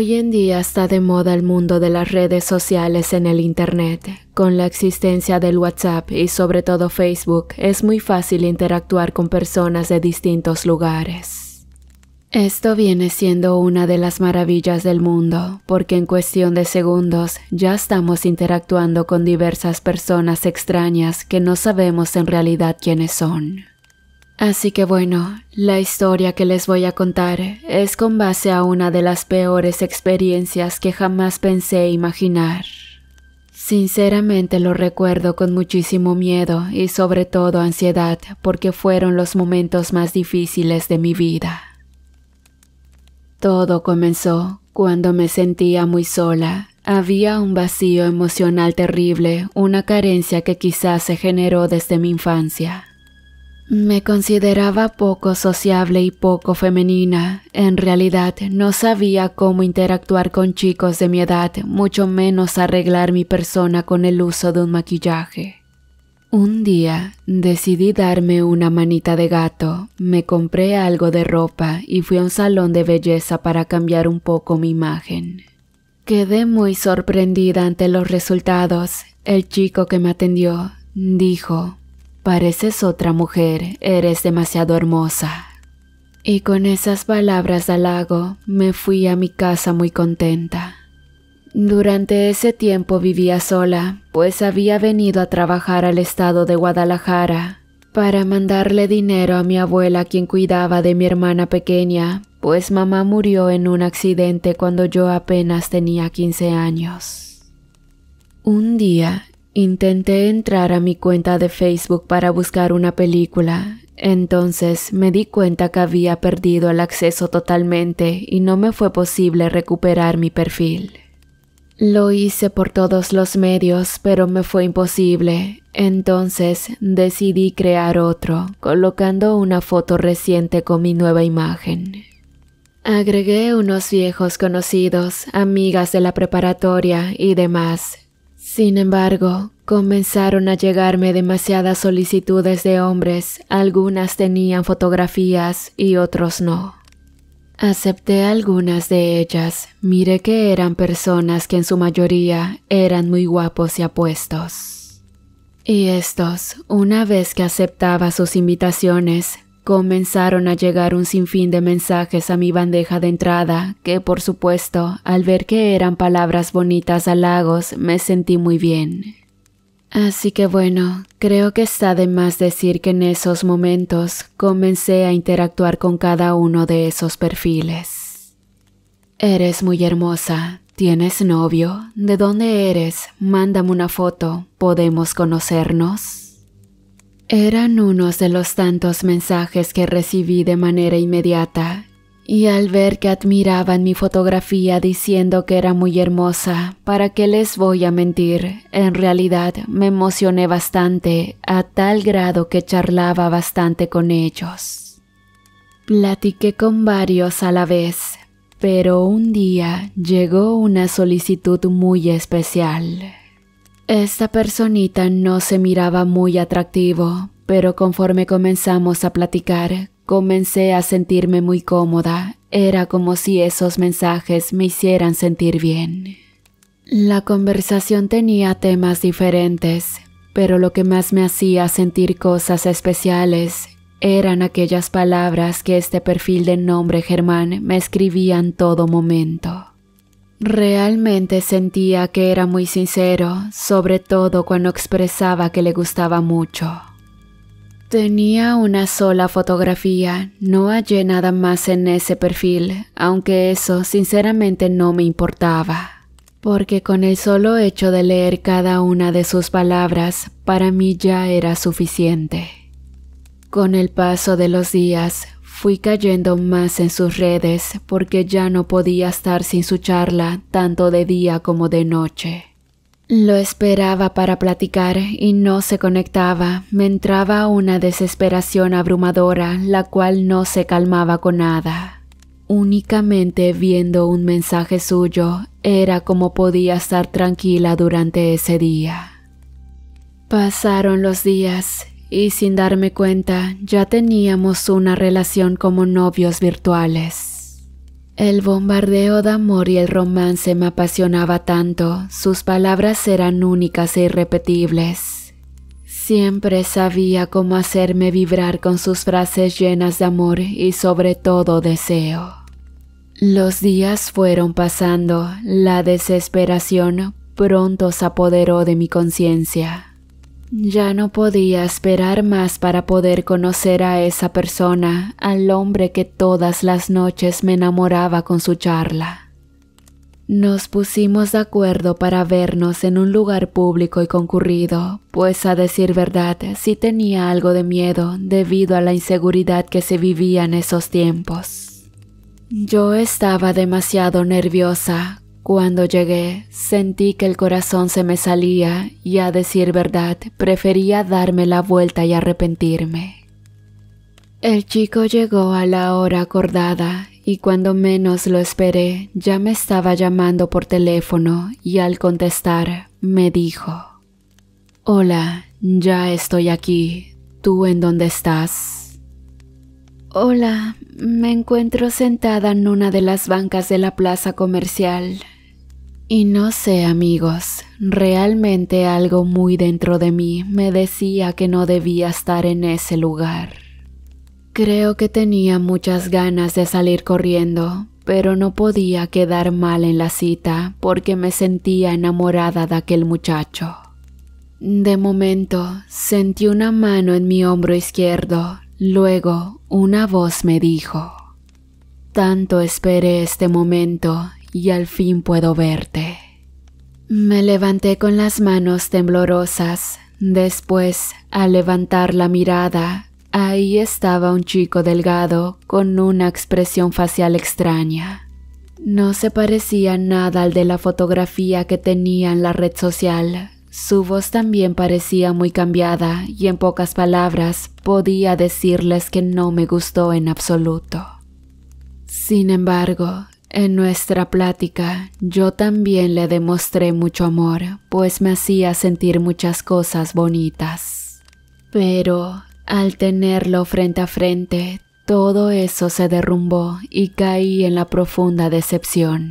Hoy en día está de moda el mundo de las redes sociales en el Internet. Con la existencia del WhatsApp y sobre todo Facebook, es muy fácil interactuar con personas de distintos lugares. Esto viene siendo una de las maravillas del mundo, porque en cuestión de segundos ya estamos interactuando con diversas personas extrañas que no sabemos en realidad quiénes son. Así que bueno, la historia que les voy a contar es con base a una de las peores experiencias que jamás pensé imaginar. Sinceramente lo recuerdo con muchísimo miedo y sobre todo ansiedad porque fueron los momentos más difíciles de mi vida. Todo comenzó cuando me sentía muy sola. Había un vacío emocional terrible, una carencia que quizás se generó desde mi infancia. Me consideraba poco sociable y poco femenina. En realidad no sabía cómo interactuar con chicos de mi edad, mucho menos arreglar mi persona con el uso de un maquillaje. Un día decidí darme una manita de gato, me compré algo de ropa y fui a un salón de belleza para cambiar un poco mi imagen. Quedé muy sorprendida ante los resultados. El chico que me atendió dijo, Pareces otra mujer, eres demasiado hermosa. Y con esas palabras de halago me fui a mi casa muy contenta. Durante ese tiempo vivía sola, pues había venido a trabajar al estado de Guadalajara para mandarle dinero a mi abuela quien cuidaba de mi hermana pequeña, pues mamá murió en un accidente cuando yo apenas tenía 15 años. Un día Intenté entrar a mi cuenta de Facebook para buscar una película, entonces me di cuenta que había perdido el acceso totalmente y no me fue posible recuperar mi perfil. Lo hice por todos los medios, pero me fue imposible, entonces decidí crear otro, colocando una foto reciente con mi nueva imagen. Agregué unos viejos conocidos, amigas de la preparatoria y demás, sin embargo, comenzaron a llegarme demasiadas solicitudes de hombres, algunas tenían fotografías y otros no. Acepté algunas de ellas, miré que eran personas que en su mayoría eran muy guapos y apuestos. Y estos, una vez que aceptaba sus invitaciones, Comenzaron a llegar un sinfín de mensajes a mi bandeja de entrada, que por supuesto, al ver que eran palabras bonitas halagos, me sentí muy bien. Así que bueno, creo que está de más decir que en esos momentos comencé a interactuar con cada uno de esos perfiles. Eres muy hermosa, tienes novio, ¿de dónde eres? Mándame una foto, podemos conocernos. Eran unos de los tantos mensajes que recibí de manera inmediata, y al ver que admiraban mi fotografía diciendo que era muy hermosa, ¿para qué les voy a mentir? En realidad me emocioné bastante, a tal grado que charlaba bastante con ellos. Platiqué con varios a la vez, pero un día llegó una solicitud muy especial. Esta personita no se miraba muy atractivo, pero conforme comenzamos a platicar, comencé a sentirme muy cómoda. Era como si esos mensajes me hicieran sentir bien. La conversación tenía temas diferentes, pero lo que más me hacía sentir cosas especiales eran aquellas palabras que este perfil de nombre Germán me escribía en todo momento. Realmente sentía que era muy sincero, sobre todo cuando expresaba que le gustaba mucho. Tenía una sola fotografía, no hallé nada más en ese perfil, aunque eso sinceramente no me importaba, porque con el solo hecho de leer cada una de sus palabras, para mí ya era suficiente. Con el paso de los días, Fui cayendo más en sus redes porque ya no podía estar sin su charla tanto de día como de noche. Lo esperaba para platicar y no se conectaba. Me entraba una desesperación abrumadora, la cual no se calmaba con nada. Únicamente viendo un mensaje suyo era como podía estar tranquila durante ese día. Pasaron los días y sin darme cuenta ya teníamos una relación como novios virtuales. El bombardeo de amor y el romance me apasionaba tanto, sus palabras eran únicas e irrepetibles. Siempre sabía cómo hacerme vibrar con sus frases llenas de amor y sobre todo deseo. Los días fueron pasando, la desesperación pronto se apoderó de mi conciencia. Ya no podía esperar más para poder conocer a esa persona, al hombre que todas las noches me enamoraba con su charla. Nos pusimos de acuerdo para vernos en un lugar público y concurrido, pues a decir verdad sí tenía algo de miedo debido a la inseguridad que se vivía en esos tiempos. Yo estaba demasiado nerviosa, cuando llegué, sentí que el corazón se me salía y a decir verdad, prefería darme la vuelta y arrepentirme. El chico llegó a la hora acordada y cuando menos lo esperé ya me estaba llamando por teléfono y al contestar me dijo, Hola, ya estoy aquí, ¿tú en dónde estás? Hola, me encuentro sentada en una de las bancas de la plaza comercial. Y no sé amigos, realmente algo muy dentro de mí me decía que no debía estar en ese lugar. Creo que tenía muchas ganas de salir corriendo, pero no podía quedar mal en la cita porque me sentía enamorada de aquel muchacho. De momento, sentí una mano en mi hombro izquierdo, Luego una voz me dijo, tanto esperé este momento y al fin puedo verte. Me levanté con las manos temblorosas, después, al levantar la mirada, ahí estaba un chico delgado con una expresión facial extraña. No se parecía nada al de la fotografía que tenía en la red social, su voz también parecía muy cambiada y en pocas palabras podía decirles que no me gustó en absoluto. Sin embargo, en nuestra plática yo también le demostré mucho amor, pues me hacía sentir muchas cosas bonitas. Pero al tenerlo frente a frente, todo eso se derrumbó y caí en la profunda decepción.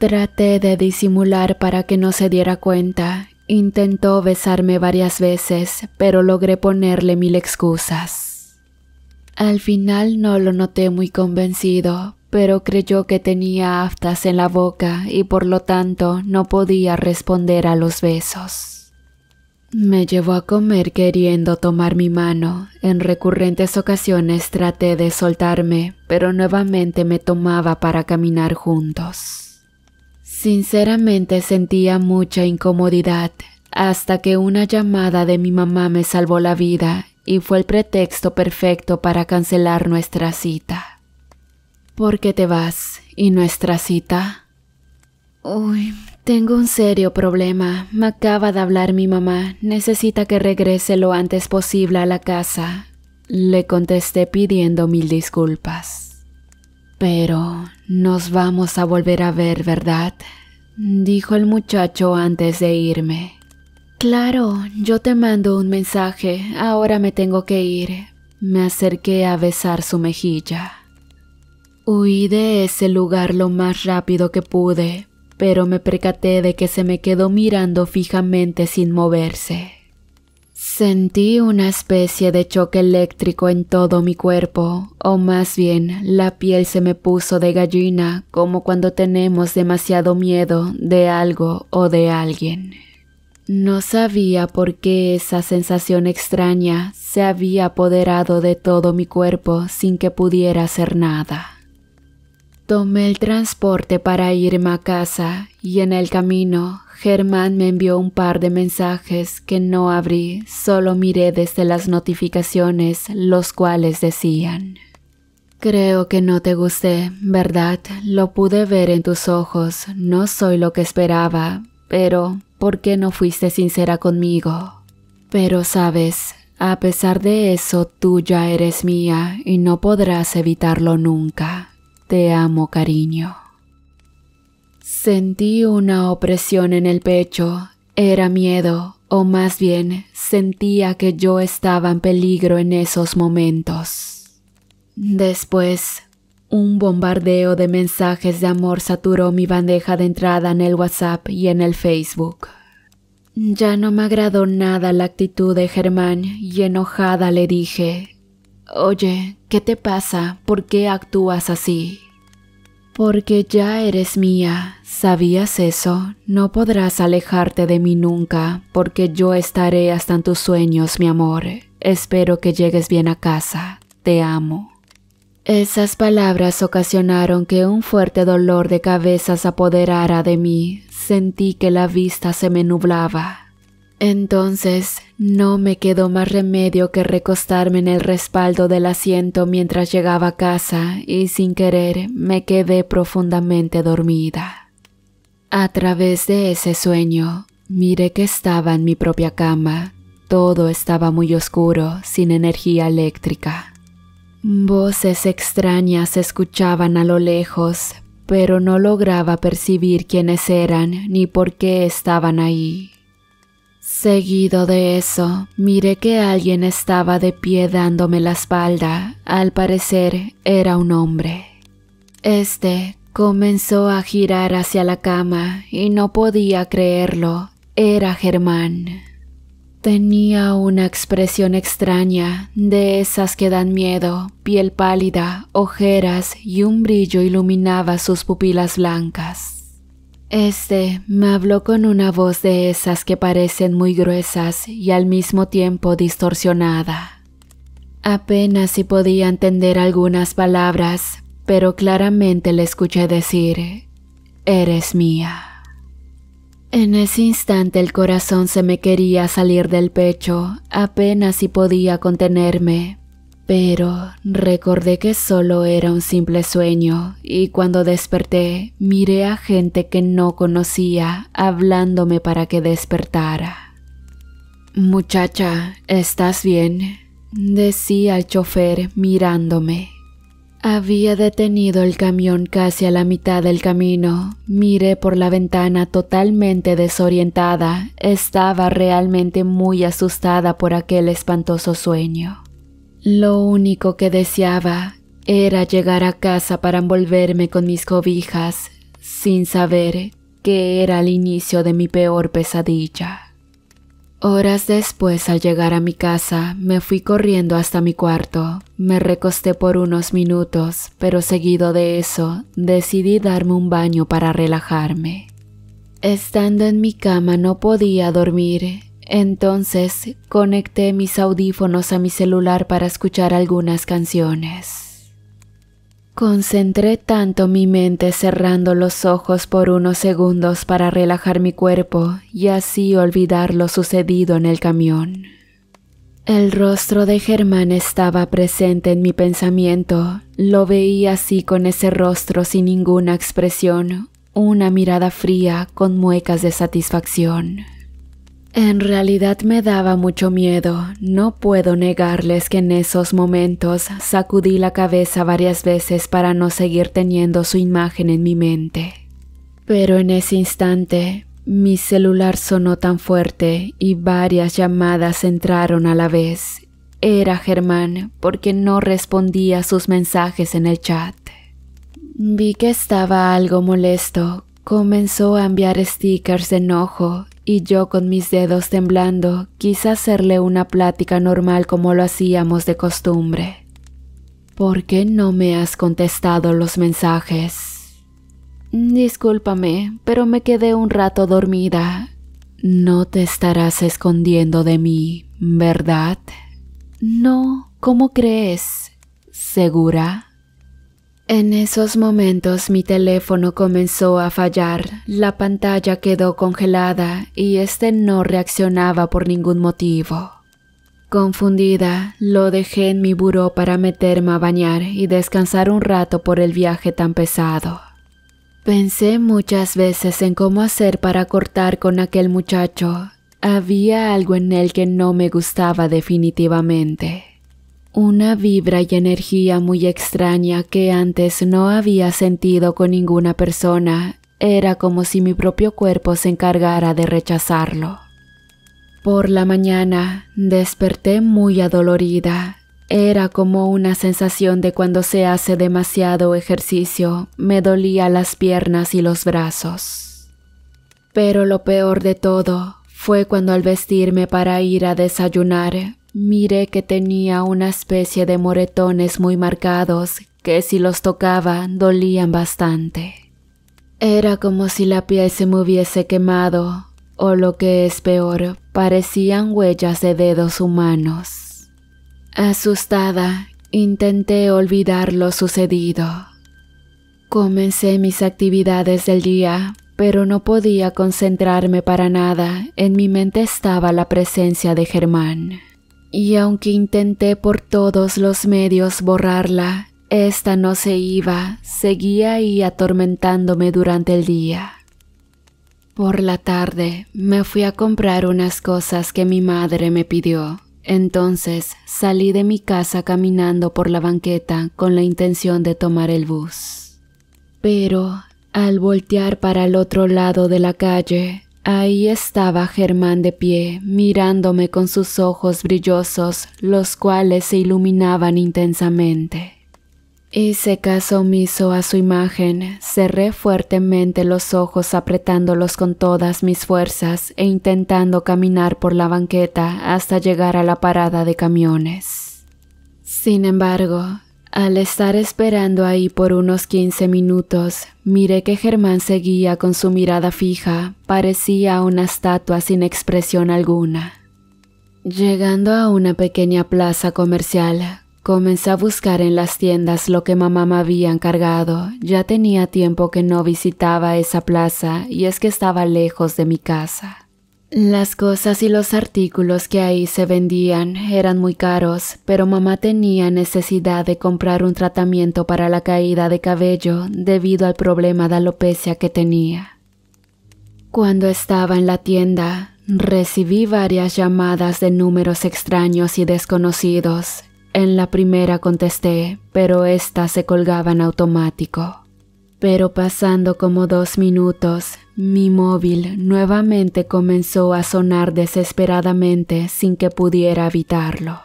Traté de disimular para que no se diera cuenta. Intentó besarme varias veces, pero logré ponerle mil excusas. Al final no lo noté muy convencido, pero creyó que tenía aftas en la boca y por lo tanto no podía responder a los besos. Me llevó a comer queriendo tomar mi mano. En recurrentes ocasiones traté de soltarme, pero nuevamente me tomaba para caminar juntos. Sinceramente sentía mucha incomodidad hasta que una llamada de mi mamá me salvó la vida y fue el pretexto perfecto para cancelar nuestra cita. ¿Por qué te vas? ¿Y nuestra cita? Uy, tengo un serio problema. Me acaba de hablar mi mamá. Necesita que regrese lo antes posible a la casa. Le contesté pidiendo mil disculpas. Pero nos vamos a volver a ver, ¿verdad? dijo el muchacho antes de irme. Claro, yo te mando un mensaje, ahora me tengo que ir. Me acerqué a besar su mejilla. Huí de ese lugar lo más rápido que pude, pero me percaté de que se me quedó mirando fijamente sin moverse. Sentí una especie de choque eléctrico en todo mi cuerpo, o más bien la piel se me puso de gallina como cuando tenemos demasiado miedo de algo o de alguien. No sabía por qué esa sensación extraña se había apoderado de todo mi cuerpo sin que pudiera hacer nada. Tomé el transporte para irme a casa y en el camino Germán me envió un par de mensajes que no abrí, solo miré desde las notificaciones, los cuales decían. Creo que no te gusté, ¿verdad? Lo pude ver en tus ojos, no soy lo que esperaba, pero ¿por qué no fuiste sincera conmigo? Pero sabes, a pesar de eso tú ya eres mía y no podrás evitarlo nunca. Te amo, cariño. Sentí una opresión en el pecho. Era miedo, o más bien sentía que yo estaba en peligro en esos momentos. Después, un bombardeo de mensajes de amor saturó mi bandeja de entrada en el WhatsApp y en el Facebook. Ya no me agradó nada la actitud de Germán y enojada le dije, Oye, ¿qué te pasa? ¿Por qué actúas así? Porque ya eres mía, ¿sabías eso? No podrás alejarte de mí nunca, porque yo estaré hasta en tus sueños, mi amor. Espero que llegues bien a casa. Te amo. Esas palabras ocasionaron que un fuerte dolor de cabeza se apoderara de mí. Sentí que la vista se me nublaba. Entonces no me quedó más remedio que recostarme en el respaldo del asiento mientras llegaba a casa y sin querer me quedé profundamente dormida. A través de ese sueño, miré que estaba en mi propia cama. Todo estaba muy oscuro, sin energía eléctrica. Voces extrañas se escuchaban a lo lejos, pero no lograba percibir quiénes eran ni por qué estaban ahí. Seguido de eso, miré que alguien estaba de pie dándome la espalda. Al parecer era un hombre. Este comenzó a girar hacia la cama y no podía creerlo. Era Germán. Tenía una expresión extraña, de esas que dan miedo, piel pálida, ojeras y un brillo iluminaba sus pupilas blancas. Este me habló con una voz de esas que parecen muy gruesas y al mismo tiempo distorsionada. Apenas si podía entender algunas palabras, pero claramente le escuché decir, Eres mía. En ese instante el corazón se me quería salir del pecho, apenas si podía contenerme, pero recordé que solo era un simple sueño y cuando desperté miré a gente que no conocía hablándome para que despertara. Muchacha, ¿estás bien? decía el chofer mirándome. Había detenido el camión casi a la mitad del camino. Miré por la ventana totalmente desorientada. Estaba realmente muy asustada por aquel espantoso sueño. Lo único que deseaba era llegar a casa para envolverme con mis cobijas, sin saber que era el inicio de mi peor pesadilla. Horas después al llegar a mi casa, me fui corriendo hasta mi cuarto. Me recosté por unos minutos, pero seguido de eso, decidí darme un baño para relajarme. Estando en mi cama no podía dormir. Entonces conecté mis audífonos a mi celular para escuchar algunas canciones. Concentré tanto mi mente cerrando los ojos por unos segundos para relajar mi cuerpo y así olvidar lo sucedido en el camión. El rostro de Germán estaba presente en mi pensamiento, lo veía así con ese rostro sin ninguna expresión, una mirada fría con muecas de satisfacción. En realidad me daba mucho miedo. No puedo negarles que en esos momentos sacudí la cabeza varias veces para no seguir teniendo su imagen en mi mente. Pero en ese instante, mi celular sonó tan fuerte y varias llamadas entraron a la vez. Era Germán porque no respondía sus mensajes en el chat. Vi que estaba algo molesto. Comenzó a enviar stickers de enojo, y yo con mis dedos temblando quise hacerle una plática normal como lo hacíamos de costumbre. ¿Por qué no me has contestado los mensajes? Discúlpame, pero me quedé un rato dormida. No te estarás escondiendo de mí, ¿verdad? No, ¿cómo crees? ¿Segura? En esos momentos mi teléfono comenzó a fallar, la pantalla quedó congelada y este no reaccionaba por ningún motivo. Confundida, lo dejé en mi buró para meterme a bañar y descansar un rato por el viaje tan pesado. Pensé muchas veces en cómo hacer para cortar con aquel muchacho. Había algo en él que no me gustaba definitivamente. Una vibra y energía muy extraña que antes no había sentido con ninguna persona era como si mi propio cuerpo se encargara de rechazarlo. Por la mañana desperté muy adolorida. Era como una sensación de cuando se hace demasiado ejercicio, me dolía las piernas y los brazos. Pero lo peor de todo fue cuando al vestirme para ir a desayunar Miré que tenía una especie de moretones muy marcados que si los tocaba dolían bastante. Era como si la piel se me hubiese quemado, o lo que es peor, parecían huellas de dedos humanos. Asustada, intenté olvidar lo sucedido. Comencé mis actividades del día, pero no podía concentrarme para nada, en mi mente estaba la presencia de Germán. Y aunque intenté por todos los medios borrarla, esta no se iba, seguía ahí atormentándome durante el día. Por la tarde me fui a comprar unas cosas que mi madre me pidió. Entonces salí de mi casa caminando por la banqueta con la intención de tomar el bus. Pero al voltear para el otro lado de la calle, Ahí estaba Germán de pie, mirándome con sus ojos brillosos, los cuales se iluminaban intensamente. Hice caso omiso a su imagen, cerré fuertemente los ojos apretándolos con todas mis fuerzas e intentando caminar por la banqueta hasta llegar a la parada de camiones. Sin embargo, al estar esperando ahí por unos 15 minutos, miré que Germán seguía con su mirada fija, parecía una estatua sin expresión alguna. Llegando a una pequeña plaza comercial, comencé a buscar en las tiendas lo que mamá me había encargado. Ya tenía tiempo que no visitaba esa plaza y es que estaba lejos de mi casa. Las cosas y los artículos que ahí se vendían eran muy caros, pero mamá tenía necesidad de comprar un tratamiento para la caída de cabello debido al problema de alopecia que tenía. Cuando estaba en la tienda, recibí varias llamadas de números extraños y desconocidos. En la primera contesté, pero éstas se colgaban automático. Pero pasando como dos minutos, mi móvil nuevamente comenzó a sonar desesperadamente sin que pudiera evitarlo.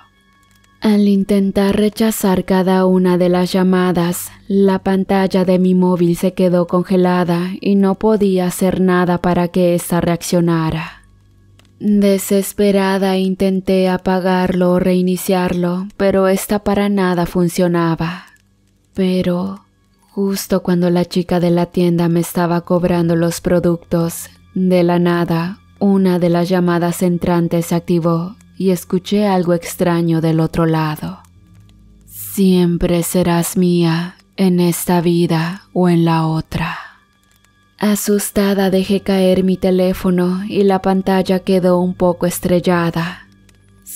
Al intentar rechazar cada una de las llamadas, la pantalla de mi móvil se quedó congelada y no podía hacer nada para que ésta reaccionara. Desesperada intenté apagarlo o reiniciarlo, pero esta para nada funcionaba. Pero Justo cuando la chica de la tienda me estaba cobrando los productos, de la nada, una de las llamadas entrantes se activó y escuché algo extraño del otro lado. Siempre serás mía, en esta vida o en la otra. Asustada dejé caer mi teléfono y la pantalla quedó un poco estrellada.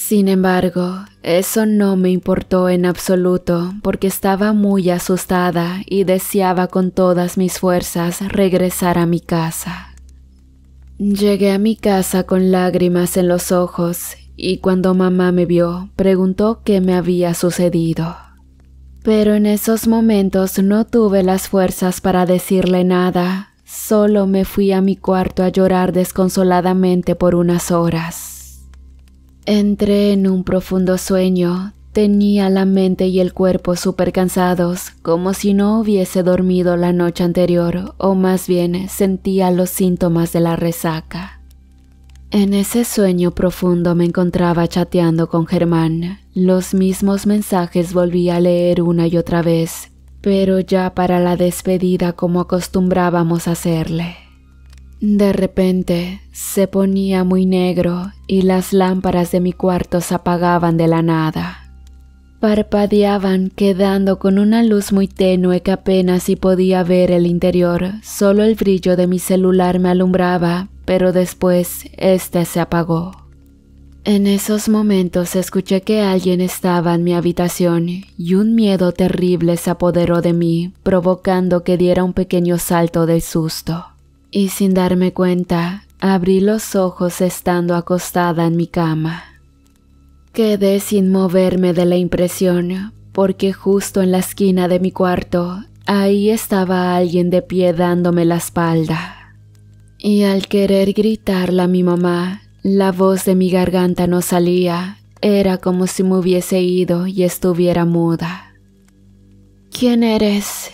Sin embargo, eso no me importó en absoluto porque estaba muy asustada y deseaba con todas mis fuerzas regresar a mi casa. Llegué a mi casa con lágrimas en los ojos y cuando mamá me vio preguntó qué me había sucedido. Pero en esos momentos no tuve las fuerzas para decirle nada, solo me fui a mi cuarto a llorar desconsoladamente por unas horas. Entré en un profundo sueño. Tenía la mente y el cuerpo súper cansados, como si no hubiese dormido la noche anterior, o más bien sentía los síntomas de la resaca. En ese sueño profundo me encontraba chateando con Germán. Los mismos mensajes volví a leer una y otra vez, pero ya para la despedida como acostumbrábamos hacerle. De repente se ponía muy negro y las lámparas de mi cuarto se apagaban de la nada. Parpadeaban quedando con una luz muy tenue que apenas si podía ver el interior, solo el brillo de mi celular me alumbraba, pero después este se apagó. En esos momentos escuché que alguien estaba en mi habitación y un miedo terrible se apoderó de mí, provocando que diera un pequeño salto de susto y sin darme cuenta, abrí los ojos estando acostada en mi cama. Quedé sin moverme de la impresión, porque justo en la esquina de mi cuarto, ahí estaba alguien de pie dándome la espalda. Y al querer gritarla a mi mamá, la voz de mi garganta no salía, era como si me hubiese ido y estuviera muda. ¿Quién eres?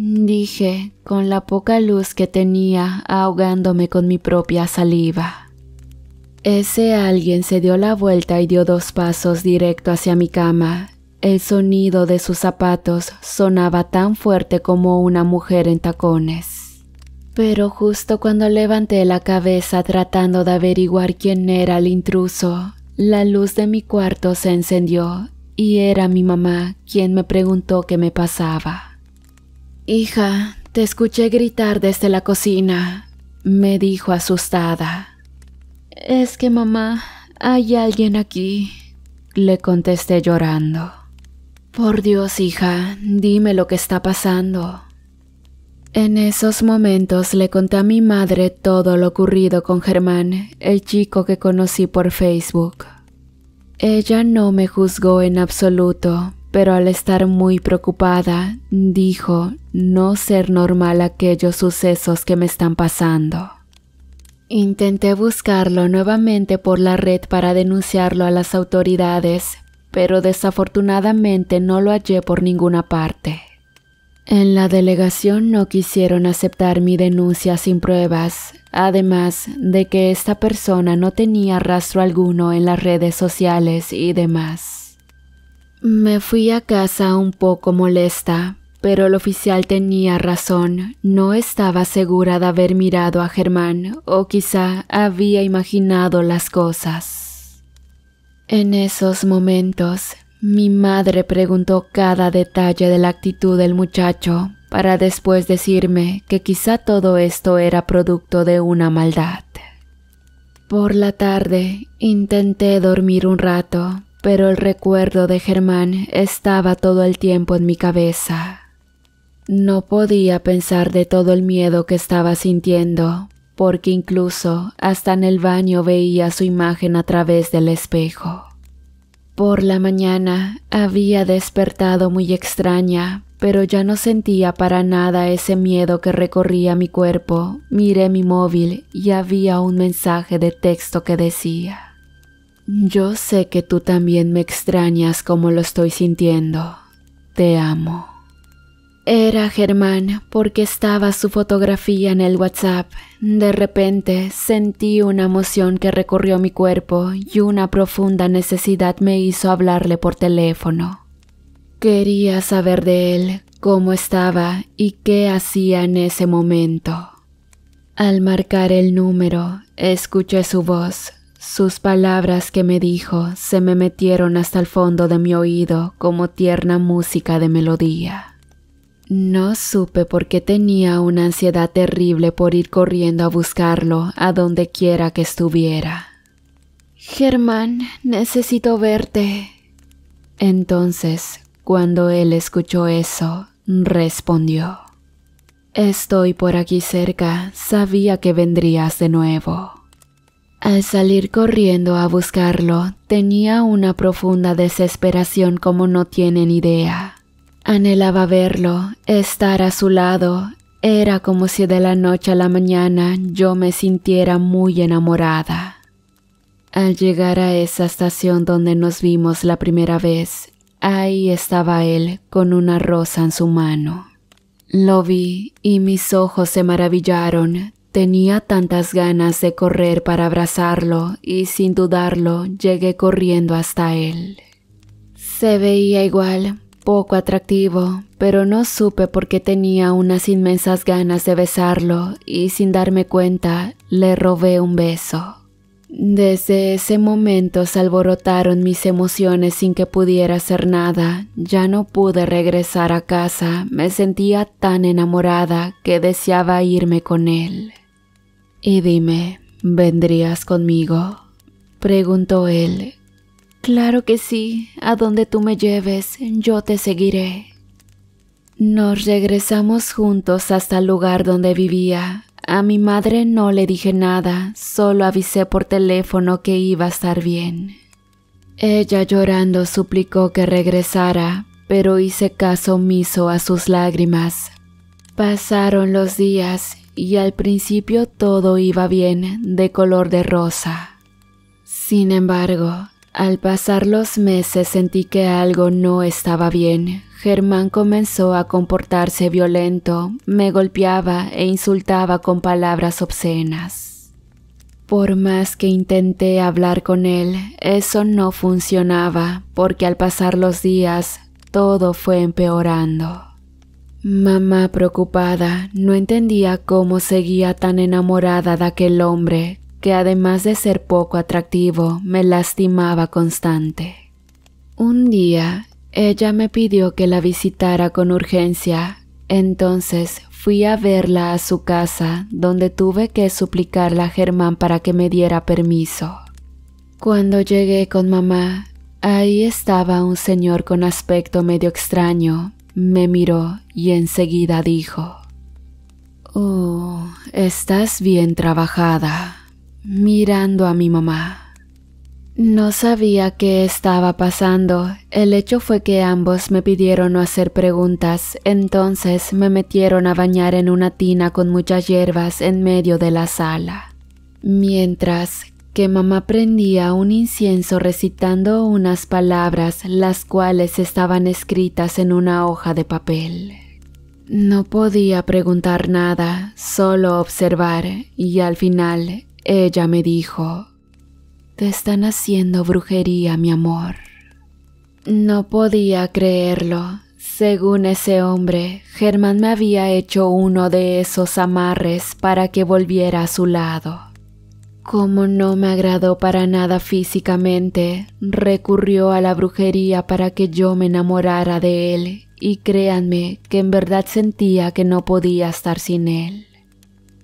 dije, con la poca luz que tenía ahogándome con mi propia saliva. Ese alguien se dio la vuelta y dio dos pasos directo hacia mi cama. El sonido de sus zapatos sonaba tan fuerte como una mujer en tacones. Pero justo cuando levanté la cabeza tratando de averiguar quién era el intruso, la luz de mi cuarto se encendió y era mi mamá quien me preguntó qué me pasaba. Hija, te escuché gritar desde la cocina, me dijo asustada. Es que mamá, hay alguien aquí, le contesté llorando. Por Dios, hija, dime lo que está pasando. En esos momentos le conté a mi madre todo lo ocurrido con Germán, el chico que conocí por Facebook. Ella no me juzgó en absoluto, pero al estar muy preocupada, dijo no ser normal aquellos sucesos que me están pasando. Intenté buscarlo nuevamente por la red para denunciarlo a las autoridades, pero desafortunadamente no lo hallé por ninguna parte. En la delegación no quisieron aceptar mi denuncia sin pruebas, además de que esta persona no tenía rastro alguno en las redes sociales y demás. Me fui a casa un poco molesta, pero el oficial tenía razón, no estaba segura de haber mirado a Germán o quizá había imaginado las cosas. En esos momentos, mi madre preguntó cada detalle de la actitud del muchacho para después decirme que quizá todo esto era producto de una maldad. Por la tarde intenté dormir un rato, pero el recuerdo de Germán estaba todo el tiempo en mi cabeza. No podía pensar de todo el miedo que estaba sintiendo, porque incluso hasta en el baño veía su imagen a través del espejo. Por la mañana había despertado muy extraña, pero ya no sentía para nada ese miedo que recorría mi cuerpo. Miré mi móvil y había un mensaje de texto que decía yo sé que tú también me extrañas como lo estoy sintiendo. Te amo. Era Germán porque estaba su fotografía en el WhatsApp. De repente sentí una emoción que recorrió mi cuerpo y una profunda necesidad me hizo hablarle por teléfono. Quería saber de él, cómo estaba y qué hacía en ese momento. Al marcar el número, escuché su voz, sus palabras que me dijo se me metieron hasta el fondo de mi oído como tierna música de melodía. No supe por qué tenía una ansiedad terrible por ir corriendo a buscarlo a donde quiera que estuviera. Germán, necesito verte. Entonces, cuando él escuchó eso, respondió. Estoy por aquí cerca, sabía que vendrías de nuevo. Al salir corriendo a buscarlo, tenía una profunda desesperación como no tienen idea. Anhelaba verlo, estar a su lado, era como si de la noche a la mañana yo me sintiera muy enamorada. Al llegar a esa estación donde nos vimos la primera vez, ahí estaba él con una rosa en su mano. Lo vi y mis ojos se maravillaron, Tenía tantas ganas de correr para abrazarlo y sin dudarlo llegué corriendo hasta él. Se veía igual, poco atractivo, pero no supe por qué tenía unas inmensas ganas de besarlo y sin darme cuenta le robé un beso. Desde ese momento se alborotaron mis emociones sin que pudiera hacer nada. Ya no pude regresar a casa, me sentía tan enamorada que deseaba irme con él. Y dime, ¿vendrías conmigo? Preguntó él. Claro que sí, a donde tú me lleves, yo te seguiré. Nos regresamos juntos hasta el lugar donde vivía. A mi madre no le dije nada, solo avisé por teléfono que iba a estar bien. Ella llorando suplicó que regresara, pero hice caso omiso a sus lágrimas. Pasaron los días y al principio todo iba bien, de color de rosa. Sin embargo, al pasar los meses sentí que algo no estaba bien. Germán comenzó a comportarse violento, me golpeaba e insultaba con palabras obscenas. Por más que intenté hablar con él, eso no funcionaba, porque al pasar los días todo fue empeorando. Mamá preocupada no entendía cómo seguía tan enamorada de aquel hombre que además de ser poco atractivo me lastimaba constante. Un día ella me pidió que la visitara con urgencia, entonces fui a verla a su casa donde tuve que suplicarle a Germán para que me diera permiso. Cuando llegué con mamá, ahí estaba un señor con aspecto medio extraño, me miró y enseguida dijo, Oh, estás bien trabajada, mirando a mi mamá. No sabía qué estaba pasando, el hecho fue que ambos me pidieron no hacer preguntas, entonces me metieron a bañar en una tina con muchas hierbas en medio de la sala. Mientras que mamá prendía un incienso recitando unas palabras las cuales estaban escritas en una hoja de papel. No podía preguntar nada, solo observar, y al final ella me dijo, Te están haciendo brujería, mi amor. No podía creerlo. Según ese hombre, Germán me había hecho uno de esos amarres para que volviera a su lado. Como no me agradó para nada físicamente, recurrió a la brujería para que yo me enamorara de él, y créanme que en verdad sentía que no podía estar sin él.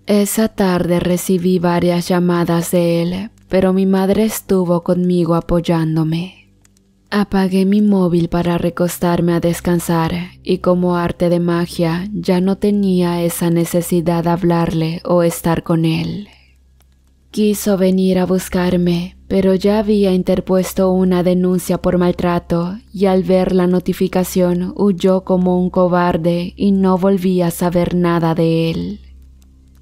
Esa tarde recibí varias llamadas de él, pero mi madre estuvo conmigo apoyándome. Apagué mi móvil para recostarme a descansar y como arte de magia ya no tenía esa necesidad de hablarle o estar con él. Quiso venir a buscarme, pero ya había interpuesto una denuncia por maltrato y al ver la notificación huyó como un cobarde y no volví a saber nada de él.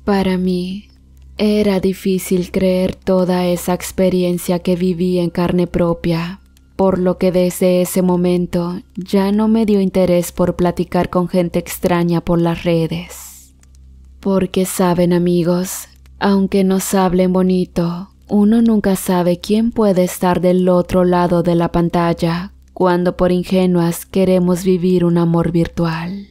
Para mí, era difícil creer toda esa experiencia que viví en carne propia, por lo que desde ese momento ya no me dio interés por platicar con gente extraña por las redes. Porque saben amigos, aunque nos hablen bonito, uno nunca sabe quién puede estar del otro lado de la pantalla cuando por ingenuas queremos vivir un amor virtual.